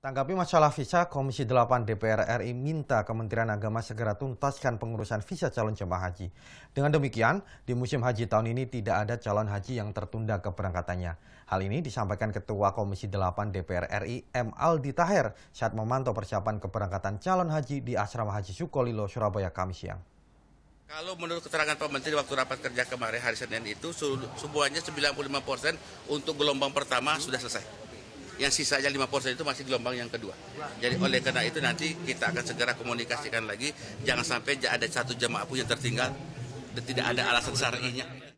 Tanggapi masalah visa, Komisi 8 DPR RI minta Kementerian Agama segera tuntaskan pengurusan visa calon jemaah haji. Dengan demikian, di musim haji tahun ini tidak ada calon haji yang tertunda keberangkatannya. Hal ini disampaikan Ketua Komisi 8 DPR RI M. Aldi Taher saat memantau persiapan keberangkatan calon haji di Asrama Haji Sukolilo, Surabaya, Kamis siang. Kalau menurut keterangan Pak Menteri waktu rapat kerja kemarin hari Senin itu semuanya 95% untuk gelombang pertama sudah selesai yang sisanya 5% itu masih gelombang yang kedua. Jadi oleh karena itu nanti kita akan segera komunikasikan lagi, jangan sampai ada satu jemaah pun yang tertinggal, dan tidak ada alasan sarinya.